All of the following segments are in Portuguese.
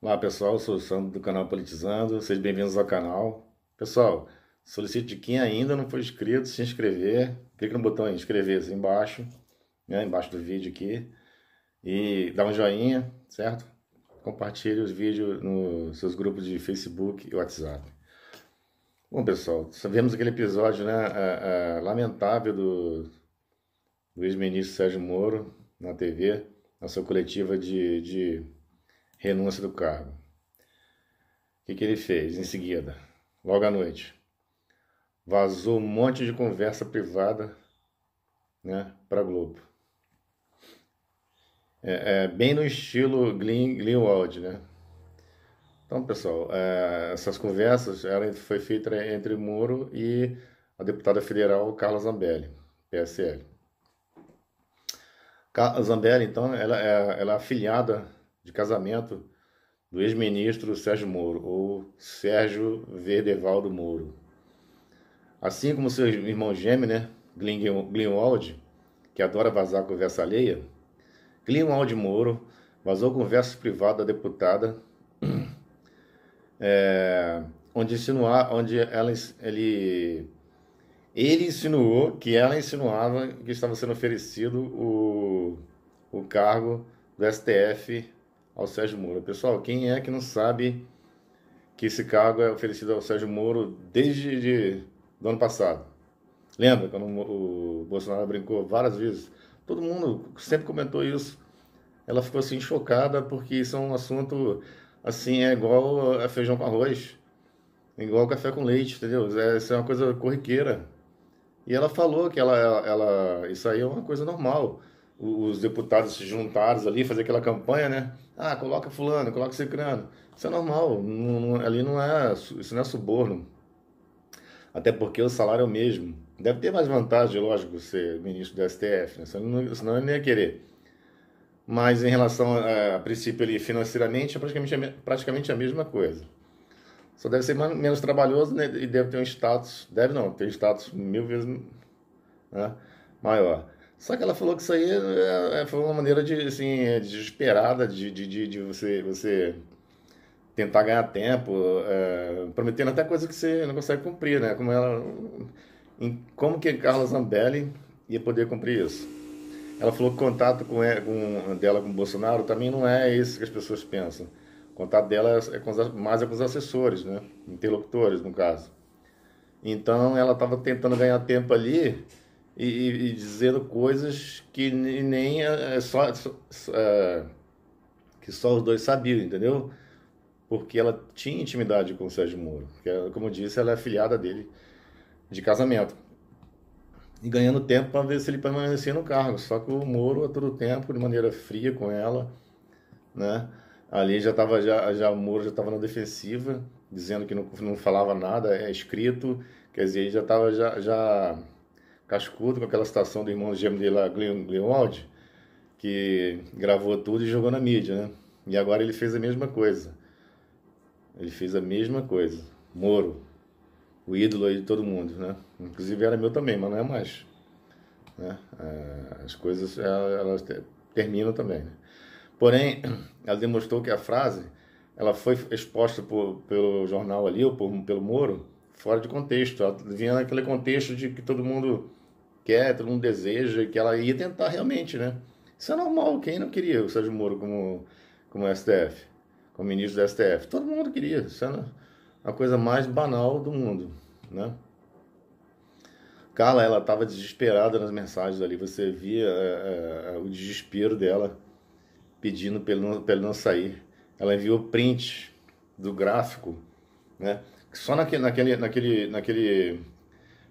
Olá pessoal, Eu sou o Sandro do canal Politizando, sejam bem-vindos ao canal. Pessoal, solicito de quem ainda não foi inscrito se inscrever, clica no botão inscrever-se embaixo, né, embaixo do vídeo aqui, e dá um joinha, certo? Compartilhe os vídeos nos seus grupos de Facebook e WhatsApp. Bom pessoal, sabemos aquele episódio né, a, a, lamentável do, do ex-ministro Sérgio Moro na TV, na sua coletiva de, de renúncia do cargo. O que, que ele fez em seguida? Logo à noite, vazou um monte de conversa privada né, para Globo. É, é, bem no estilo Glenn, Glenwald, né? Então, pessoal, é, essas conversas ela foi feita entre Moro e a deputada federal Carla Zambelli, PSL. Carla Zambelli, então, ela, é, ela é afiliada de casamento do ex-ministro Sérgio Moro, ou Sérgio Verdevaldo Moro. Assim como seu irmão gêmeo, né, Glinwald que adora vazar conversa alheia, Glinwald Moro vazou conversa privada da deputada, é, onde, insinuar, onde ela, ele, ele insinuou que ela insinuava que estava sendo oferecido o, o cargo do STF ao Sérgio Moro. Pessoal, quem é que não sabe que esse cargo é oferecido ao Sérgio Moro desde de, do ano passado? Lembra quando o Bolsonaro brincou várias vezes? Todo mundo sempre comentou isso. Ela ficou assim chocada porque isso é um assunto assim, é igual a feijão com arroz, igual café com leite, entendeu? É, isso é uma coisa corriqueira. E ela falou que ela, ela, ela isso aí é uma coisa normal os deputados se juntaram ali, fazer aquela campanha, né? Ah, coloca fulano, coloca cicrano. Isso é normal, não, não, ali não é, isso não é suborno. Até porque o salário é o mesmo. Deve ter mais vantagem, lógico, ser ministro do STF, né? senão, senão nem ia querer. Mas em relação a, a princípio ali, financeiramente, é praticamente, a, praticamente a mesma coisa. Só deve ser mais, menos trabalhoso né? e deve ter um status, deve não, ter um status mil vezes né? maior. Só que ela falou que isso aí é, é foi uma maneira de, assim, é, desesperada de, de, de, de você, você tentar ganhar tempo, é, prometendo até coisa que você não consegue cumprir, né? Como ela, em, como que Carla Zambelli ia poder cumprir isso? Ela falou que o contato com, com, dela com o Bolsonaro também não é isso que as pessoas pensam. O contato dela é, é com, mais é com os assessores, né? Interlocutores, no caso. Então ela estava tentando ganhar tempo ali e, e dizendo coisas que nem é, é, é, só, é, que só os dois sabiam, entendeu? Porque ela tinha intimidade com o Sérgio Moro, que como eu disse, ela é afiliada dele de casamento. E ganhando tempo para ver se ele permanecia no cargo. Só que o Moro, a todo tempo, de maneira fria com ela, né? Ali já estava já, já o Moro já estava na defensiva, dizendo que não, não falava nada, é escrito, quer dizer, ele já estava já, já cascudo, com aquela citação do irmão gêmeo dele lá, Glenn, que gravou tudo e jogou na mídia, né? E agora ele fez a mesma coisa. Ele fez a mesma coisa. Moro, o ídolo aí de todo mundo, né? Inclusive era meu também, mas não é mais. Né? É, as coisas é, elas terminam também. Né? Porém, ela demonstrou que a frase ela foi exposta por, pelo jornal ali ou por, pelo Moro fora de contexto. Ela vinha naquele contexto de que todo mundo quer, todo mundo deseja, que ela ia tentar realmente, né? Isso é normal, quem não queria o Sérgio Moro como, como STF, como ministro do STF? Todo mundo queria, isso era a coisa mais banal do mundo, né? Carla, ela estava desesperada nas mensagens ali, você via é, é, é o desespero dela pedindo para ele não sair. Ela enviou print do gráfico, né? só naquele, naquele, naquele, naquele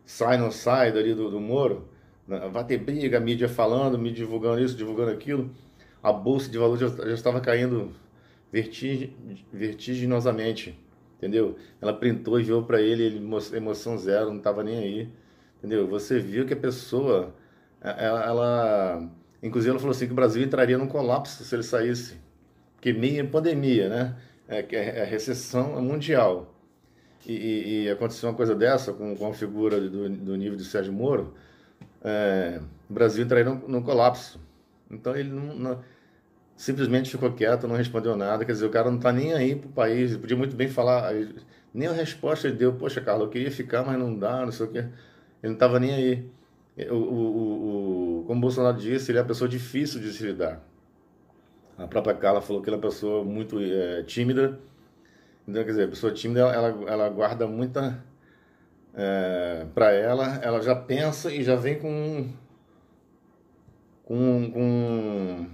sai, não sai ali do, do Moro, né, vai ter briga, mídia falando, me divulgando isso, divulgando aquilo, a bolsa de valor já, já estava caindo vertiginosamente, entendeu? Ela printou e viu para ele, ele, emoção zero, não estava nem aí, entendeu? Você viu que a pessoa, ela, é, é, ela, inclusive ela falou assim que o Brasil entraria num colapso se ele saísse, porque meio pandemia, né? É, é, é recessão mundial e, e, e aconteceu uma coisa dessa com, com a figura do, do nível de Sérgio Moro, é, o Brasil entraria num, num colapso. Então ele não, não, simplesmente ficou quieto, não respondeu nada. Quer dizer, o cara não está nem aí para o país. podia muito bem falar, nem a resposta ele deu. Poxa, Carlos, eu queria ficar, mas não dá, não sei o quê. Ele não estava nem aí. O, o, o, como o Bolsonaro disse, ele é uma pessoa difícil de se lidar. A própria Carla falou que ele é uma pessoa muito é, tímida então, quer dizer, a pessoa tímida, ela, ela guarda muita. É, para ela, ela já pensa e já vem com. com. com,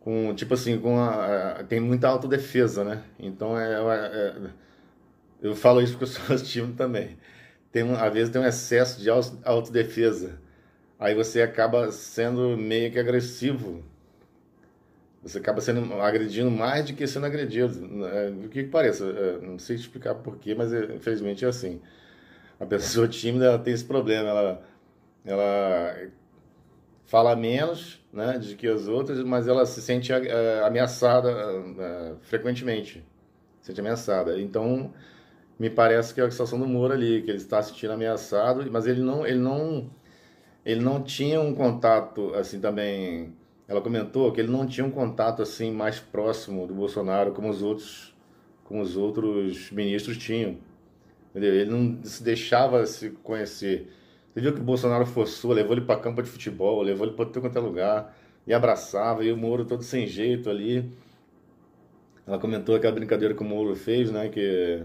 com tipo assim, com a, a, tem muita autodefesa, né? Então, é, é, é eu falo isso porque eu sou tímido também. Tem, às vezes tem um excesso de autodefesa. Aí você acaba sendo meio que agressivo você acaba sendo agredindo mais do que sendo agredido. Né? O que, que pareça, é, não sei explicar porquê, mas é, infelizmente é assim. A pessoa tímida ela tem esse problema, ela, ela fala menos né, do que as outras, mas ela se sente é, ameaçada frequentemente. Se sente ameaçada. Então, me parece que é a situação do Moro ali, que ele está se sentindo ameaçado, mas ele não, ele não, ele não tinha um contato assim também ela comentou que ele não tinha um contato assim mais próximo do Bolsonaro como os outros, como os outros ministros tinham. Entendeu? Ele não se deixava se conhecer. Você viu que o Bolsonaro forçou, levou ele para campo de futebol, levou ele para todo quanto é lugar, e abraçava, e o Moro todo sem jeito ali. Ela comentou aquela brincadeira que o Moro fez, né? Que,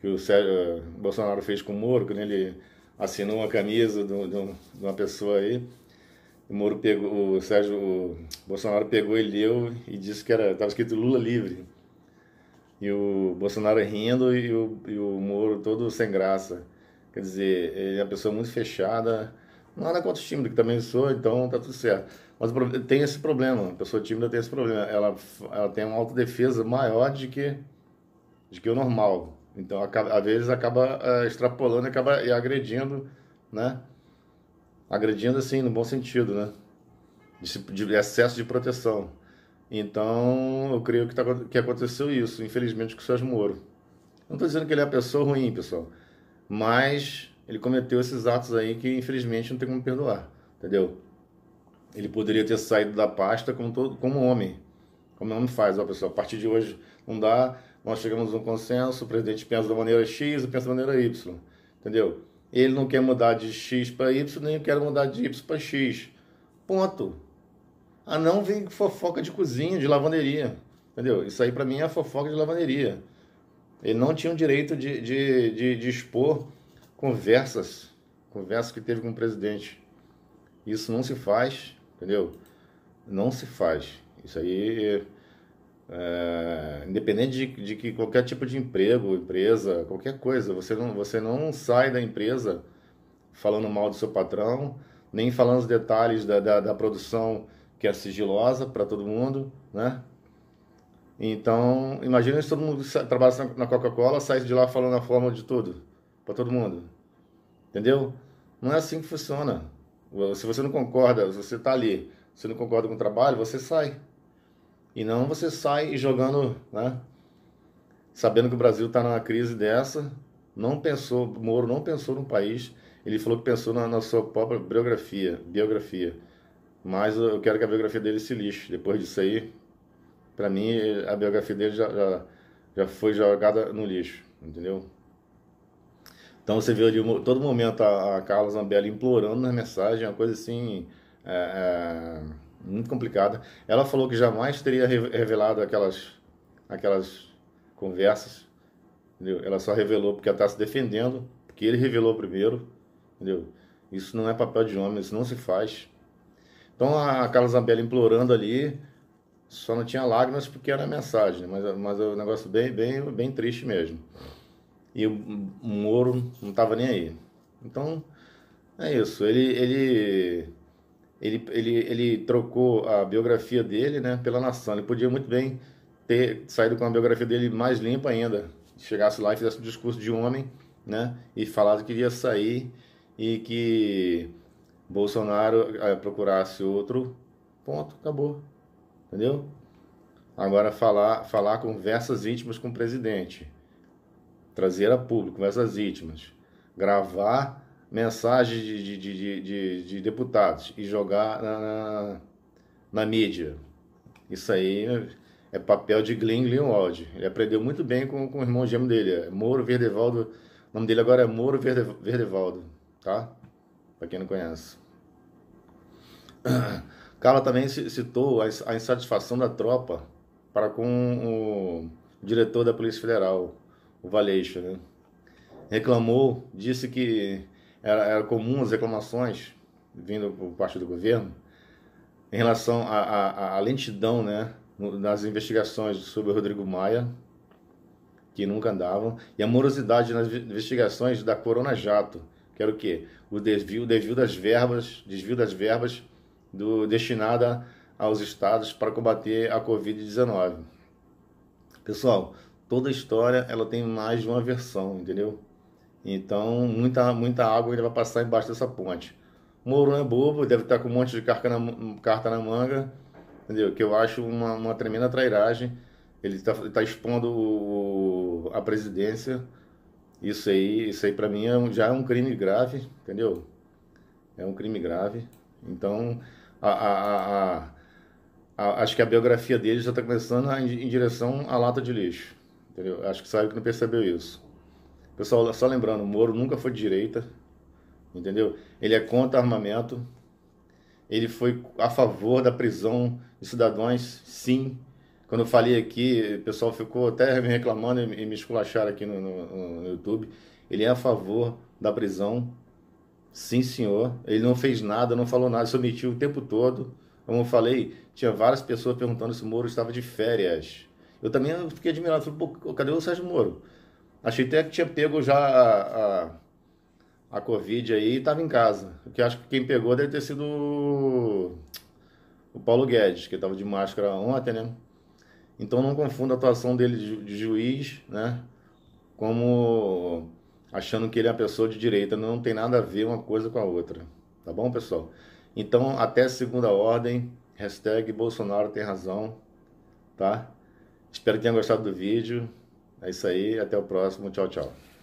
que o Sérgio, eh, Bolsonaro fez com o Moro, quando ele assinou uma camisa de, de uma pessoa aí o Moro pegou, o Sérgio o Bolsonaro pegou e leu e disse que era estava escrito Lula livre. E o Bolsonaro é rindo e o, e o Moro todo sem graça. Quer dizer, ele é uma pessoa muito fechada. Nada contra o tímido, que também sou, então tá tudo certo. Mas tem esse problema, a pessoa tímida tem esse problema. Ela, ela tem uma autodefesa maior de que, de que o normal. Então, acaba, às vezes, acaba uh, extrapolando acaba, e agredindo, né? Agredindo assim, no bom sentido, né? De, de excesso de proteção. Então, eu creio que, tá, que aconteceu isso, infelizmente, com o Sérgio Moro. Não estou dizendo que ele é uma pessoa ruim, pessoal. Mas ele cometeu esses atos aí que, infelizmente, não tem como perdoar. Entendeu? Ele poderia ter saído da pasta como, todo, como homem. Como homem faz, ó, pessoal. A partir de hoje não dá. Nós chegamos a um consenso. O presidente pensa da maneira X, o pensa da maneira Y. Entendeu? Ele não quer mudar de X para Y, nem quer mudar de Y para X. Ponto. Ah, não vem fofoca de cozinha, de lavanderia. Entendeu? Isso aí para mim é fofoca de lavanderia. Ele não tinha o direito de, de, de, de expor conversas, conversas que teve com o presidente. Isso não se faz, entendeu? Não se faz. Isso aí é, independente de, de, que qualquer tipo de emprego, empresa, qualquer coisa, você não, você não sai da empresa falando mal do seu patrão, nem falando os detalhes da, da, da produção que é sigilosa para todo mundo, né? Então, imagina se todo mundo trabalha na Coca-Cola, sai de lá falando a forma de tudo, para todo mundo. Entendeu? Não é assim que funciona. Se você não concorda, se você está ali, se não concorda com o trabalho, você sai. E não você sai jogando, né? Sabendo que o Brasil está numa crise dessa, não pensou, Moro não pensou no país, ele falou que pensou na, na sua própria biografia, biografia. Mas eu quero que a biografia dele se lixe. Depois disso aí, para mim, a biografia dele já, já, já, foi jogada no lixo, entendeu? Então você viu de todo momento a, a Carla Zambelli implorando nas mensagens, uma coisa assim. É, é muito complicada. Ela falou que jamais teria revelado aquelas, aquelas conversas. Entendeu? Ela só revelou porque ela está se defendendo, porque ele revelou primeiro. Entendeu? Isso não é papel de homem, isso não se faz. Então a Carla Zambelli implorando ali, só não tinha lágrimas porque era mensagem, né? mas, mas é um negócio bem, bem, bem triste mesmo. E o Moro não estava nem aí. Então, é isso. Ele, ele ele, ele, ele trocou a biografia dele né, pela nação. Ele podia muito bem ter saído com a biografia dele mais limpa ainda. Chegasse lá e fizesse um discurso de homem, né? E falasse que iria sair e que Bolsonaro eh, procurasse outro. Ponto, acabou. Entendeu? Agora falar, falar conversas íntimas com o presidente. Trazer a público conversas íntimas. Gravar mensagem de, de, de, de deputados e jogar na, na, na, mídia. Isso aí é papel de Glenn Greenwald. Ele aprendeu muito bem com, com o irmão gêmeo dele, é Moro Verdevaldo. O nome dele agora é Moro Verde, Verdevaldo, tá? Para quem não conhece. Carla também citou a insatisfação da tropa para com o diretor da Polícia Federal, o Valeixo, né? Reclamou, disse que era, era comum as reclamações vindo por parte do governo em relação à lentidão né, nas investigações sobre o Rodrigo Maia, que nunca andavam, e a morosidade nas investigações da Corona Jato, que era o quê? O desvio, desvio das verbas, desvio das verbas do, destinada aos estados para combater a Covid-19. Pessoal, toda história ela tem mais de uma versão, entendeu? Então, muita, muita água ainda vai passar embaixo dessa ponte. Mourão é bobo, deve estar com um monte de carta na, carta na manga, entendeu? Que eu acho uma, uma tremenda trairagem. Ele está tá expondo o, a presidência. Isso aí, isso aí para mim é, já é um crime grave, entendeu? É um crime grave. Então, a, a, a, a acho que a biografia dele já está começando em, em direção à lata de lixo, entendeu? Acho que sabe que não percebeu isso. Pessoal, só lembrando, o Moro nunca foi de direita, entendeu? Ele é contra armamento, ele foi a favor da prisão de cidadãos, sim. Quando eu falei aqui, o pessoal ficou até me reclamando e me esculacharam aqui no, no, no YouTube. Ele é a favor da prisão, sim, senhor. Ele não fez nada, não falou nada, se omitiu o tempo todo. Como eu falei, tinha várias pessoas perguntando se o Moro estava de férias. Eu também fiquei admirado. Falei, pô, cadê o Sérgio Moro? Achei até que tinha pego já a, a, a Covid aí e estava em casa. O que acho que quem pegou deve ter sido o, Paulo Guedes, que estava de máscara ontem, né? Então não confunda a atuação dele de, de juiz, né? Como achando que ele é uma pessoa de direita. Não tem nada a ver uma coisa com a outra. Tá bom, pessoal? Então, até segunda ordem. Hashtag Bolsonaro tem razão. Tá? Espero que tenham gostado do vídeo. É isso aí, até o próximo. Tchau, tchau.